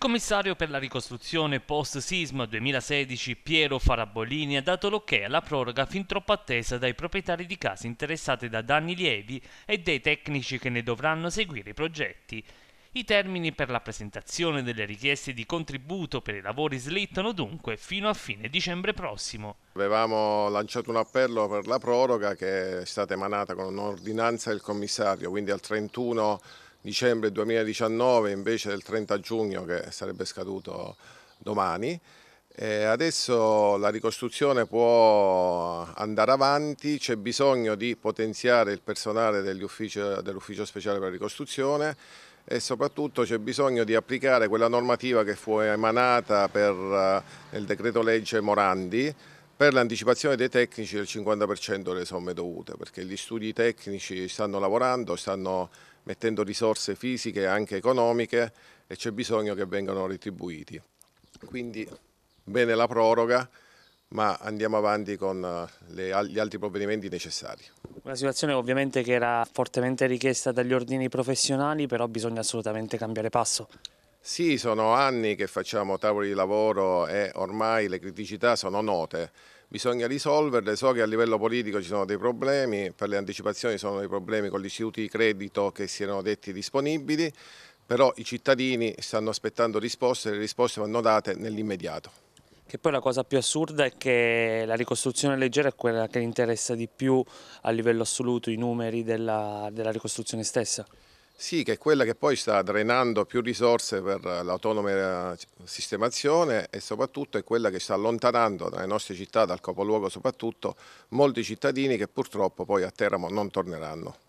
commissario per la ricostruzione post-sisma 2016 Piero Farabolini ha dato l'ok alla proroga fin troppo attesa dai proprietari di case interessate da danni lievi e dei tecnici che ne dovranno seguire i progetti. I termini per la presentazione delle richieste di contributo per i lavori slittano dunque fino a fine dicembre prossimo. Avevamo lanciato un appello per la proroga che è stata emanata con un'ordinanza del commissario, quindi al 31 dicembre 2019 invece del 30 giugno che sarebbe scaduto domani. E adesso la ricostruzione può andare avanti, c'è bisogno di potenziare il personale dell'ufficio dell speciale per la ricostruzione e soprattutto c'è bisogno di applicare quella normativa che fu emanata per, eh, nel decreto legge Morandi per l'anticipazione dei tecnici del 50% delle somme dovute, perché gli studi tecnici stanno lavorando, stanno mettendo risorse fisiche e anche economiche e c'è bisogno che vengano retribuiti. Quindi bene la proroga, ma andiamo avanti con eh, le, gli altri provvedimenti necessari. Una situazione ovviamente che era fortemente richiesta dagli ordini professionali, però bisogna assolutamente cambiare passo. Sì, sono anni che facciamo tavoli di lavoro e ormai le criticità sono note. Bisogna risolverle, so che a livello politico ci sono dei problemi, per le anticipazioni sono dei problemi con gli istituti di credito che si erano detti disponibili, però i cittadini stanno aspettando risposte e le risposte vanno date nell'immediato. Che poi la cosa più assurda è che la ricostruzione leggera è quella che interessa di più a livello assoluto i numeri della, della ricostruzione stessa. Sì, che è quella che poi sta drenando più risorse per eh, l'autonoma eh, sistemazione e soprattutto è quella che sta allontanando dalle nostre città, dal capoluogo soprattutto, molti cittadini che purtroppo poi a Teramo non torneranno.